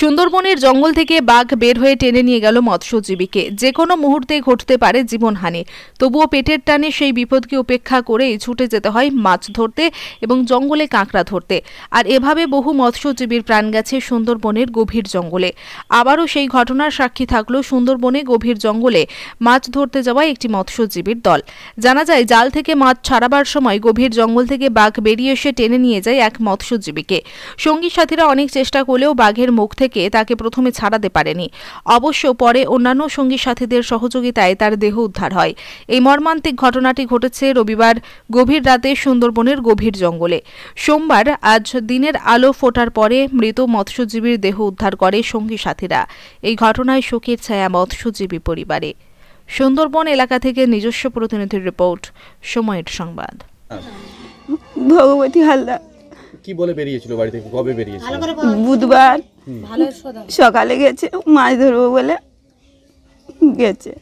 সুন্দরবনের জঙ্গল থেকে বাঘ বের হয়ে টেনে নিয়ে গেল মৎস্যজীবীকে যে কোনো মুহূর্তে ঘটতে পারে জীবনহানি তবুও পেটের টানে সেই বিপদকে উপেক্ষা করেই ছুটে যেতে হয় মাছ ধরতে এবং জঙ্গলে কাঁকড়া ধরতে আর এভাবে বহু মৎস্যজীবীর প্রাণ গেছে সুন্দরবনের গভীর জঙ্গলে আবারও সেই ঘটনার সাক্ষী থাকলো সুন্দরবনে গভীর জঙ্গলে মাছ ধরতে যাওয়া একটি মৎস্যজীবীর দল জানা যায় জাল থেকে মাছ ছাড়াবার সময় গভীর জঙ্গল থেকে বাঘ বেরিয়ে এসে টেনে নিয়ে যায় এক মৎস্যজীবীকে সঙ্গী সাথীরা অনেক চেষ্টা করলেও বাঘের মুখ থেকে থেকে তাকে প্রথমে ছাড়াতে পারেনি অবশ্য পরে অন্যান্য সঙ্গী সাথীদের সহযোগিতায় তার দেহ উদ্ধার হয় এই মর্মান্তিক ঘটনাটি ঘটেছে রবিবার গভীর রাতে সুন্দরবনের গভীর জঙ্গলে সোমবার আজ দিনের আলো ফোটার পরে মৃত মৎস্যজীবীর দেহ উদ্ধার করে সঙ্গী সাথীরা এই ঘটনায় শোকের ছায়া মৎস্যজীবী পরিবারে সুন্দরবন এলাকা থেকে নিজস্ব প্রতিনিধির রিপোর্ট সময়ের সংবাদ ভগবতী হালদা কি বলে বেরিয়েছিল বাড়ি থেকে কবে বেরিয়েছিল বুধবার সকালে গেছে মাছ ধরবো বলে গেছে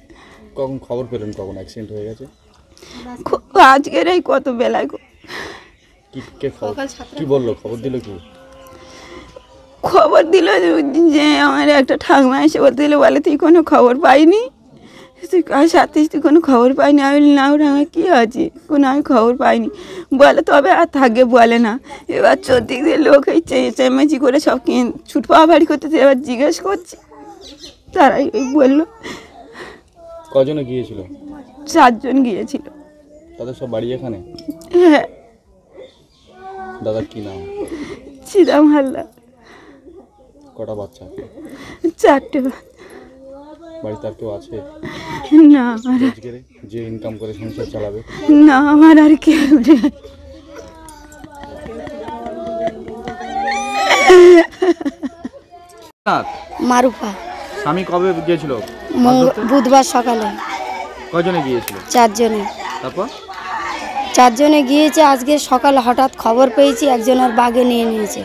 কখন খবর পেলেন কখন অ্যাক্সিডেন্ট হয়ে গেছে আজকের এই কত বেলায় কি বললো খবর দিল কি খবর দিল যে আমার একটা ঠাকমা এসে বলতে দিল বলে তুই কোনো খবর পাইনি আর সাথে তুই কোনো খবর পাইনি আমি না ওরা কী আছে কোনো আমি খবর পাইনি বলে তবে আর থাকবে বলে না এবার চোদ্দিক দিয়ে লোক এই চেঁচামেচি করে সব ছুট পাওয়া বাড়ি করতেছে এবার জিজ্ঞেস করছি তারাই ওই বললো কজন গিয়েছিল চারজন গিয়েছিল তাদের সব বাড়ি এখানে হ্যাঁ দাদা কি নাম চিদাম হাল্লা কটা বাচ্চা চারটে বাচ্চা বাড়িতে আর কেউ আছে না আমার রোজগারে যে ইনকাম করে সংসার চালাবে না আমার আর কেউ মারুফা স্বামী কবে গিয়েছিল বুধবার সকালে কজনে গিয়েছিল চারজনে তারপর চারজনে গিয়েছে আজকে সকালে হঠাৎ খবর পেয়েছি একজনের বাগে নিয়ে নিয়েছে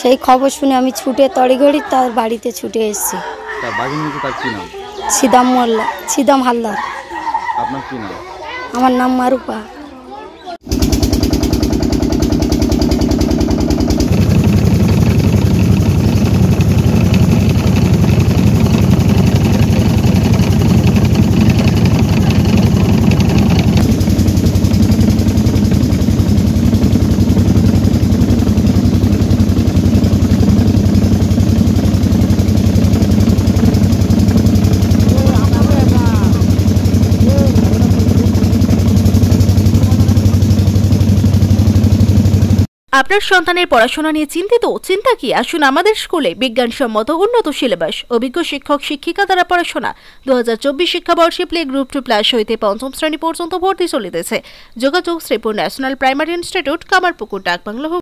সেই খবর শুনে আমি ছুটে তড়িঘড়ি তার বাড়িতে ছুটে এসেছি তা তার কি নাম সিদাম মোল্লা সিদাম হালদার আপনার কি নাম আমার নাম মারুপা আপনার সন্তানের পড়াশোনা নিয়ে চিন্তিত চিন্তা কি আসুন আমাদের স্কুলে বিজ্ঞানসম্মত উন্নত সিলেবাস অভিজ্ঞ শিক্ষক শিক্ষিকা দ্বারা পড়াশোনা দু হাজার চব্বিশ শিক্ষাবর্ষে প্লে গ্রুপ টু প্লাস হইতে পঞ্চম শ্রেণী পর্যন্ত ভর্তি চলিতেছে যোগাযোগ Sripur national primary institute Kamarpukur ডাকবাংলা